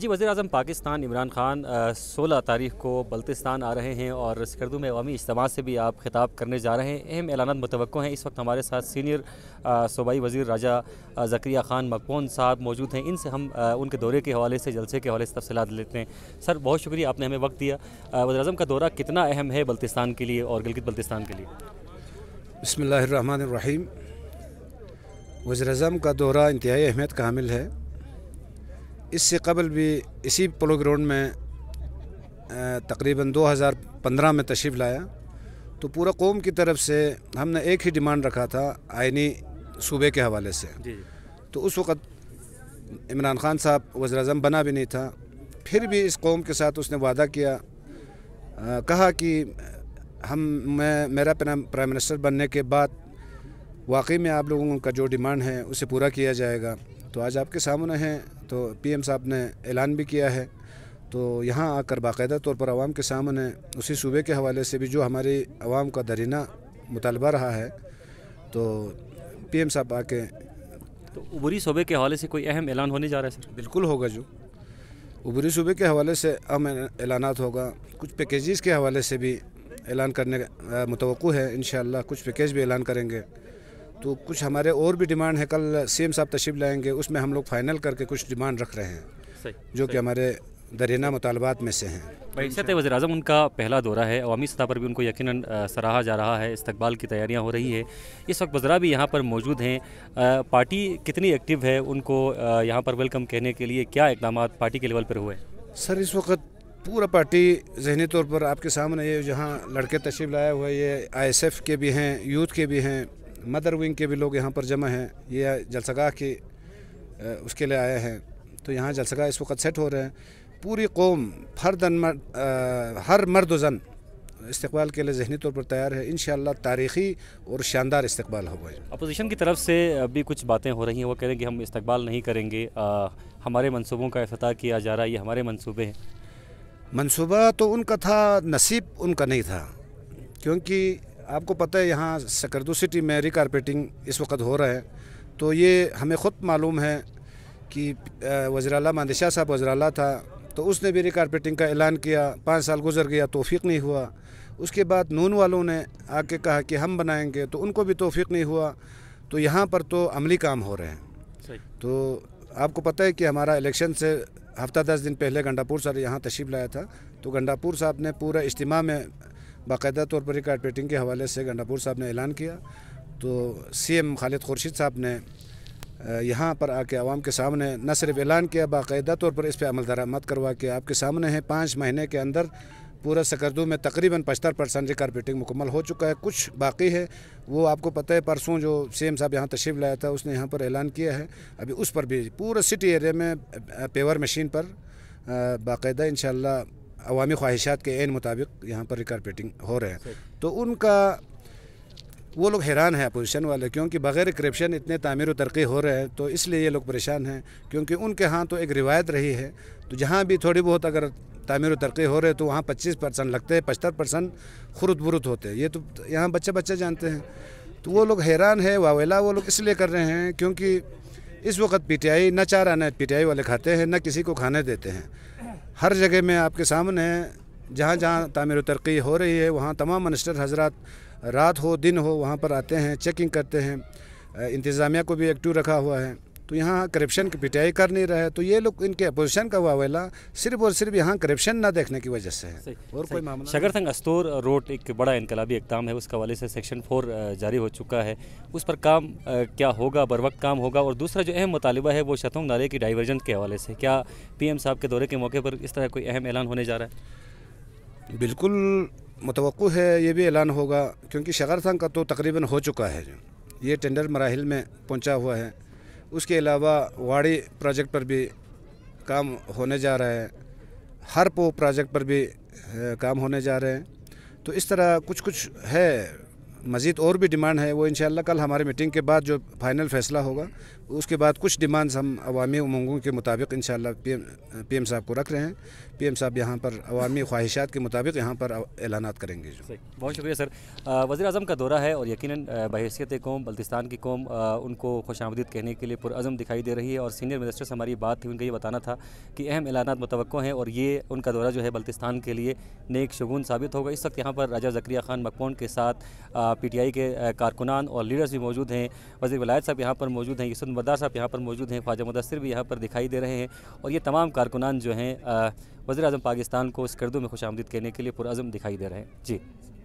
जी वज़ी अजम पाकिस्तान इमरान खान सोलह तारीख को बल्तिस्तान आ रहे हैं और सिकरदू में अवमी इज्तम से भी आप खिताब करने जा रहे हैं अहम ऐलान मुतव हैं इस वक्त हमारे साथ सीनियर सूबाई वज़ी राजा ज़क्रिया ख़ान मकबोन साहब मौजूद हैं इनसे हम आ, उनके दौरे के हवाले से जलसे के हवाले से तफसलत लेते हैं सर बहुत शुक्रिया आपने हमें वक्त दिया वजी अजम का दौरा कितना अहम है बल्तिस्तान के लिए और गिलगित बल्तिस्तान के लिए बसमीम वज़ी अजम का दौरा इंतहाई अहमियत का हामिल है इससे कबल भी इसी पोलो ग्राउंड में तकरीबन 2015 में तशरीफ़ लाया तो पूरा कौम की तरफ से हमने एक ही डिमांड रखा था आइनी सूबे के हवाले से तो उस वक़्त इमरान खान साहब वज़र अजम बना भी नहीं था फिर भी इस कौम के साथ उसने वादा किया आ, कहा कि हम मैं मेरा प्राइम मिनिस्टर बनने के बाद वाकई में आप लोगों का जो डिमांड है उसे पूरा किया जाएगा तो आज आपके सामने हैं तो पीएम साहब ने ऐलान भी किया है तो यहाँ आकर बाकायदा तौर पर आवाम के सामने उसी सूबे के हवाले से भी जो हमारी आवाम का दरीना मुतालबा रहा है तो पीएम साहब आके तो उबरी सूबे के हवाले से कोई अहम ऐलान होने जा रहा है सर बिल्कुल होगा जो उबरी सूबे के हवाले से अहम ऐलान होगा कुछ पैकेजेस के हवाले से भी ऐलान करने का मतवक़ है इन कुछ पैकेज भी ऐलान करेंगे तो कुछ हमारे और भी डिमांड है कल सीएम साहब तशीफ लाएंगे उसमें हम लोग फाइनल करके कुछ डिमांड रख रहे हैं जो कि हमारे दरेना मुतालबात में से हैं बैशत वजी अजम उनका पहला दौरा है अवमी सतह पर भी उनको यकीन सराहा जा रहा है इस्तबाल की तैयारियाँ हो रही है इस वक्त वजरा भी यहाँ पर मौजूद हैं पार्टी कितनी एक्टिव है उनको यहाँ पर वेलकम कहने के लिए क्या इकदाम पार्टी के लेवल पर हुए सर इस वक्त पूरा पार्टी जहनी तौर पर आपके सामने ये जहाँ लड़के तशरीफ लाए हुए ये एफ के भी हैं यूथ के भी हैं मदर विंग के भी लोग यहाँ पर जमा हैं ये जलसगाह के उसके लिए आए हैं तो यहाँ जलसगाह इस वक्त सेट हो रहे हैं पूरी कौम हर दन मर, हर मर्द जन इस्तबाल के लिए जहनी तौर पर तैयार है इन तारीखी और शानदार इस्तबाल होगा अपोजिशन की तरफ से अभी कुछ बातें हो रही हैं वो कह रहे हैं कि हम इस्तबाल नहीं करेंगे आ, हमारे मनसूबों का अफ्ताह किया जा रहा है ये हमारे मनसूबे हैं मनसूबा तो उनका था नसीब उनका नहीं था क्योंकि आपको पता है यहाँ सकरदू सिटी में रिकारपेटिंग इस वक्त हो रहा है तो ये हमें ख़ुद मालूम है कि वजराला मानदशाह साहब वजराला था तो उसने भी रिकारपेटिंग का ऐलान किया पाँच साल गुजर गया तोफ़ी नहीं हुआ उसके बाद नून वालों ने आके कहा कि हम बनाएंगे तो उनको भी तोफ़ी नहीं हुआ तो यहाँ पर तो अमली काम हो रहे हैं तो आपको पता है कि हमारा इलेक्शन से हफ्ता दस दिन पहले गंडापुर सर यहाँ तशीफ लाया था तो गंडापुर साहब ने पूरा इज्तम में बाकायदा तौर पर कारपेटिंग के हवाले से गंडापुर साहब ने ऐलान किया तो सीएम खालिद खुर्शीद साहब ने यहाँ पर आके आवाम के सामने न सिर्फ ऐलान किया बाकायदा तौर पर इस पर अमल दरामद करवा के आपके सामने हैं पाँच महीने के अंदर पूरा सकरदू में तकरीबन पचहत्तर परसेंट रिकारपेटिंग मुकम्मल हो चुका है कुछ बाकी है वो आपको पता है परसों जो सीएम साहब यहाँ तशरीफ लाया था उसने यहाँ पर ऐलान किया है अभी उस पर भी पूरा सिटी एरिया में पेवर मशीन पर बाकायदा इन अवामी ख्वाहिशात के एन मुताबिक यहाँ पर रिकारपेटिंग हो रहे हैं तो उनका वो लोग हैरान हैं अपोजिशन वाले क्योंकि बग़ैर करप्शन इतने व तरक्की हो रहे हैं तो इसलिए ये लोग परेशान हैं क्योंकि उनके यहाँ तो एक रिवायत रही है तो जहाँ भी थोड़ी बहुत अगर तामीर तरक्की हो रहे तो वहाँ पच्चीस परसेंट लगते हैं पचहत्तर परसेंट खुरुत बुरुद होते हैं ये तो यहाँ बच्चे बच्चे जानते हैं तो वो लोग हैरान है वावेला वो लोग इसलिए कर रहे हैं क्योंकि इस वक्त पी टी आई न चार आना आई वाले खाते हैं न किसी को खाने देते हैं हर जगह में आपके सामने है जहाँ जहाँ तामीर तरक्की हो रही है वहाँ तमाम मिनिस्टर हजरात रात हो दिन हो वहाँ पर आते हैं चेकिंग करते हैं इंतज़ामिया को भी एक्टिव रखा हुआ है तो यहाँ करप्शन की पिटाई कर नहीं रहा है तो ये लोग इनके अपोजिशन का हुआ वेला सिर्फ और सिर्फ यहाँ करप्शन ना देखने की वजह से है और कोई मामला शगर संघ अस्तोर रोड एक बड़ा इनकलाबी इकदाम है उसका हवाले से सेक्शन फोर जारी हो चुका है उस पर काम क्या होगा बर वक्त काम होगा और दूसरा जो अहम मुतालबा है वो शतोंग नाले की डाइवर्जन के हवाले से क्या पी साहब के दौरे के मौके पर इस तरह कोई अहम ऐलान होने जा रहा है बिल्कुल मुतव है ये भी ऐलान होगा क्योंकि शगर संघ का तो तकरीबन हो चुका है ये टेंडर मराहल में पहुँचा हुआ है उसके अलावा वाड़ी प्रोजेक्ट पर भी काम होने जा रहा है हर पो प्रोजेक्ट पर भी काम होने जा रहे हैं तो इस तरह कुछ कुछ है मज़ीद और भी डिमांड है वो इन कल हमारे मीटिंग के बाद जो फाइनल फैसला होगा उसके बाद कुछ डिमांड्स हम अवामी उमंगों के मुताबिक इन पी एम साहब को रख रहे हैं पी एम साहब यहाँ पर अवामी ख्वाहिशात के मुताबिक यहाँ पर ऐलान करेंगे जो बहुत शुक्रिया सर वज़ी अजम का दौरा है और यकीन बहसीत कौम बल्तिस्तान की कौम उनको खुश आमदीद कहने के लिए पुरज़म दिखाई दे रही है और सीनियर मिनिस्टर से हमारी बात थी उनका ये बताना था कि अहम ऐलान मुतव हैं और ये उनका दौरा जो है बल्तिस्तान के लिए नेक शगुन साबित होगा इस वक्त यहाँ पर राजा जक्रिया खान मकमोन के साथ पीटीआई के कारकुनान और लीडर्स भी मौजूद हैं वजी वलायत साहब यहाँ पर मौजूद हैं यसुद मदार साहब यहाँ पर मौजूद हैं ख्वाजा मुदसर भी यहाँ पर दिखाई दे रहे हैं और ये तमाम कारकुनान जो हैं वज़ी अजम पाकिस्तान को इस करदों में खुश कहने के लिए पुरज़म दिखाई दे रहे हैं जी